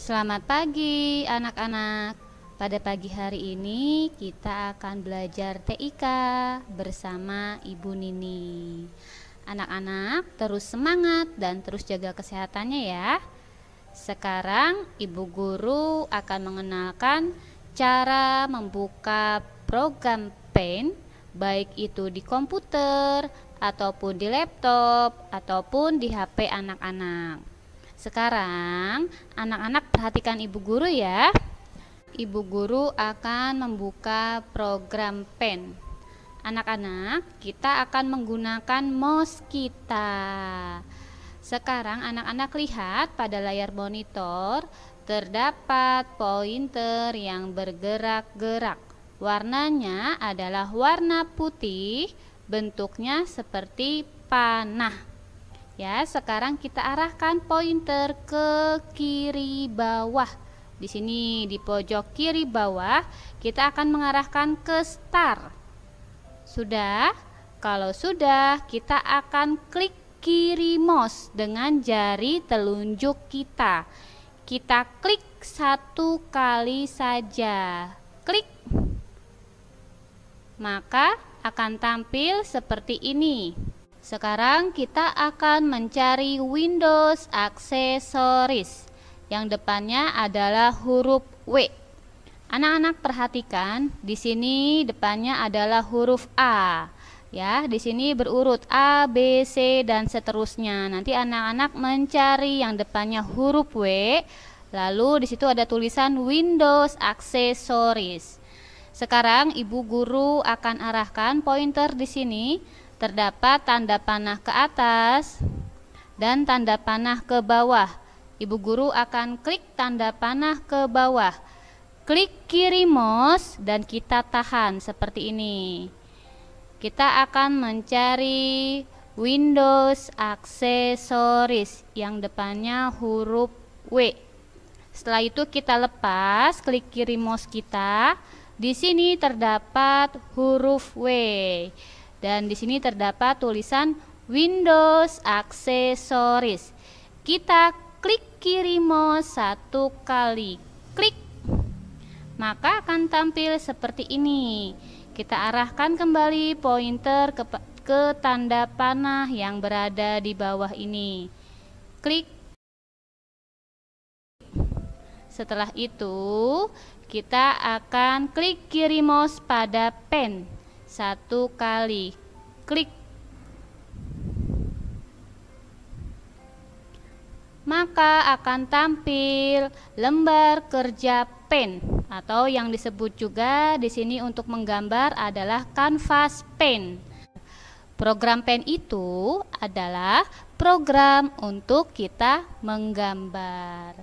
Selamat pagi anak-anak. Pada pagi hari ini kita akan belajar TIK bersama Ibu Nini. Anak-anak terus semangat dan terus jaga kesehatannya ya. Sekarang Ibu guru akan mengenalkan cara membuka program Paint, baik itu di komputer ataupun di laptop ataupun di HP anak-anak. Sekarang anak-anak perhatikan ibu guru ya. Ibu guru akan membuka program PEN. Anak-anak, kita akan menggunakan mouse kita. Sekarang anak-anak lihat pada layar monitor terdapat pointer yang bergerak-gerak. Warnanya adalah warna putih, bentuknya seperti panah. Ya, sekarang kita arahkan pointer ke kiri bawah. Di sini di pojok kiri bawah, kita akan mengarahkan ke star. Sudah? Kalau sudah, kita akan klik kiri mouse dengan jari telunjuk kita. Kita klik satu kali saja. Klik. Maka akan tampil seperti ini. Sekarang kita akan mencari Windows Aksesoris yang depannya adalah huruf W. Anak-anak perhatikan, di sini depannya adalah huruf A. Ya, di sini berurut A, B, C dan seterusnya. Nanti anak-anak mencari yang depannya huruf W, lalu di situ ada tulisan Windows Aksesoris. Sekarang ibu guru akan arahkan pointer di sini Terdapat tanda panah ke atas dan tanda panah ke bawah. Ibu guru akan klik tanda panah ke bawah. Klik kiri mouse dan kita tahan seperti ini. Kita akan mencari Windows aksesoris yang depannya huruf W. Setelah itu kita lepas, klik kiri mouse kita. Di sini terdapat huruf W. Dan di sini terdapat tulisan Windows Aksesoris. Kita klik kiri mouse satu kali. Klik. Maka akan tampil seperti ini. Kita arahkan kembali pointer ke, ke tanda panah yang berada di bawah ini. Klik setelah itu, kita akan klik kiri mouse pada pen satu kali. Klik. Maka akan tampil lembar kerja pen atau yang disebut juga di sini untuk menggambar adalah kanvas pen. Program pen itu adalah program untuk kita menggambar.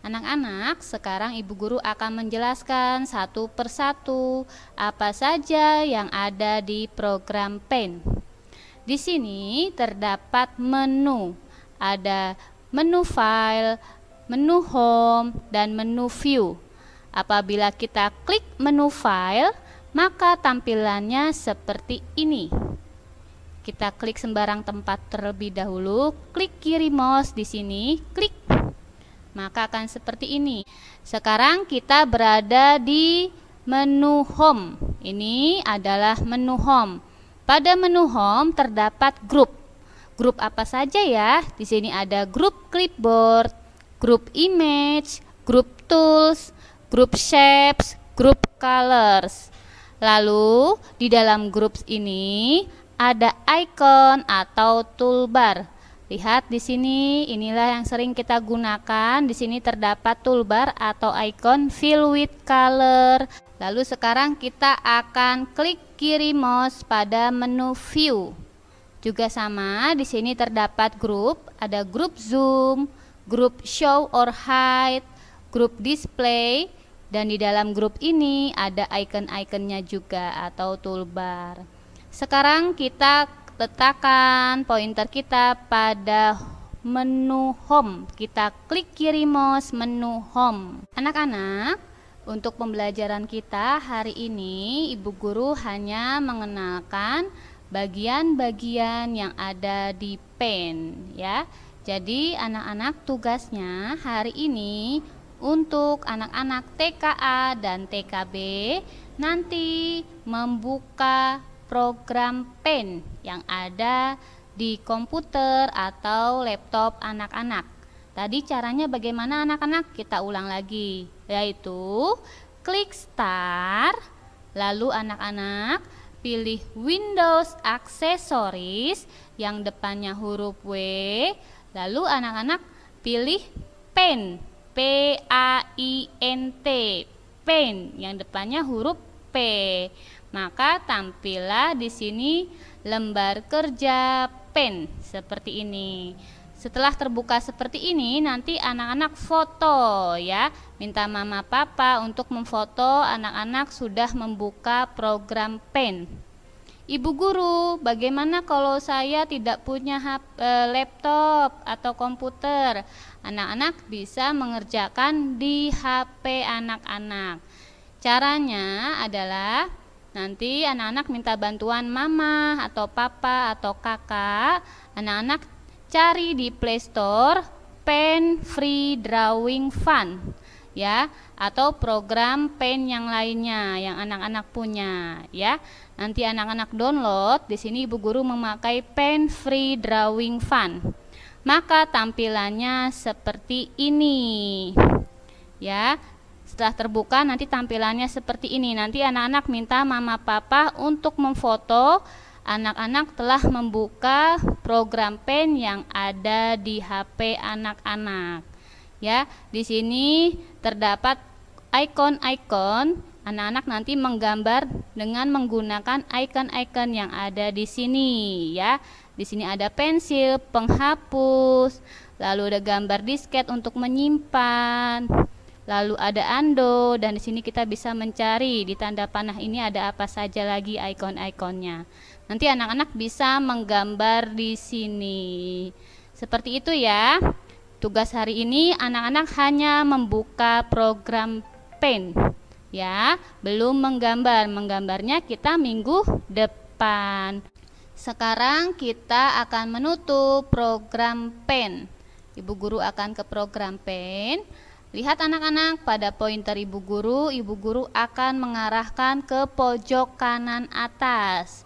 Anak-anak, sekarang Ibu Guru akan menjelaskan satu persatu apa saja yang ada di program Pen. Di sini terdapat menu, ada menu file, menu home, dan menu view. Apabila kita klik menu file, maka tampilannya seperti ini. Kita klik sembarang tempat terlebih dahulu, klik kiri mouse di sini, klik maka akan seperti ini. Sekarang kita berada di menu home. Ini adalah menu home. Pada menu home terdapat grup. Grup apa saja ya? Di sini ada grup clipboard, grup image, grup tools, grup shapes, grup colors. Lalu di dalam grup ini ada icon atau toolbar. Lihat di sini, inilah yang sering kita gunakan. Di sini terdapat toolbar atau icon fill with color. Lalu sekarang kita akan klik kiri mouse pada menu view. Juga sama, di sini terdapat grup, ada grup zoom, grup show or hide, grup display, dan di dalam grup ini ada icon-iconnya juga atau toolbar. Sekarang kita letakkan pointer kita pada menu home. Kita klik kiri mouse menu home. Anak-anak, untuk pembelajaran kita hari ini ibu guru hanya mengenalkan bagian-bagian yang ada di pen ya. Jadi anak-anak tugasnya hari ini untuk anak-anak TKA dan TKB nanti membuka program PEN yang ada di komputer atau laptop anak-anak. Tadi caranya bagaimana anak-anak? Kita ulang lagi, yaitu klik start, lalu anak-anak pilih Windows Aksesoris yang depannya huruf W, lalu anak-anak pilih PEN, P A I N T, PEN yang depannya huruf P. Maka tampillah di sini lembar kerja pen seperti ini. Setelah terbuka seperti ini, nanti anak-anak foto ya. Minta mama papa untuk memfoto anak-anak sudah membuka program PEN. Ibu guru, bagaimana kalau saya tidak punya e, laptop atau komputer? Anak-anak bisa mengerjakan di HP anak-anak. Caranya adalah Nanti anak-anak minta bantuan mama atau papa atau kakak. Anak-anak cari di Play Store Pen Free Drawing fun ya atau program pen yang lainnya yang anak-anak punya ya. Nanti anak-anak download, di sini ibu guru memakai Pen Free Drawing fun Maka tampilannya seperti ini. Ya, setelah terbuka nanti tampilannya seperti ini. Nanti anak-anak minta mama papa untuk memfoto anak-anak telah membuka program pen yang ada di HP anak-anak. Ya, di sini terdapat ikon-ikon anak-anak nanti menggambar dengan menggunakan icon-icon yang ada di sini ya. Di sini ada pensil, penghapus, lalu ada gambar disket untuk menyimpan, lalu ada Ando dan di sini kita bisa mencari di tanda panah ini ada apa saja lagi ikon-ikonnya. Nanti anak-anak bisa menggambar di sini. Seperti itu ya. Tugas hari ini anak-anak hanya membuka program Paint ya, belum menggambar. Menggambarnya kita minggu depan. Sekarang kita akan menutup program Paint. Ibu guru akan ke program Paint. Lihat anak-anak, pada pointer ibu guru, ibu guru akan mengarahkan ke pojok kanan atas.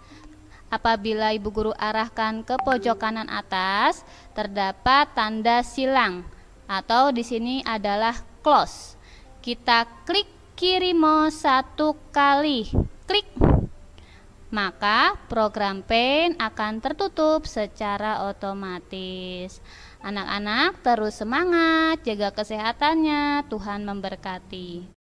Apabila ibu guru arahkan ke pojok kanan atas, terdapat tanda silang atau di sini adalah close. Kita klik kiri mouse satu kali, klik. Maka program Paint akan tertutup secara otomatis. Anak-anak terus semangat, jaga kesehatannya. Tuhan memberkati.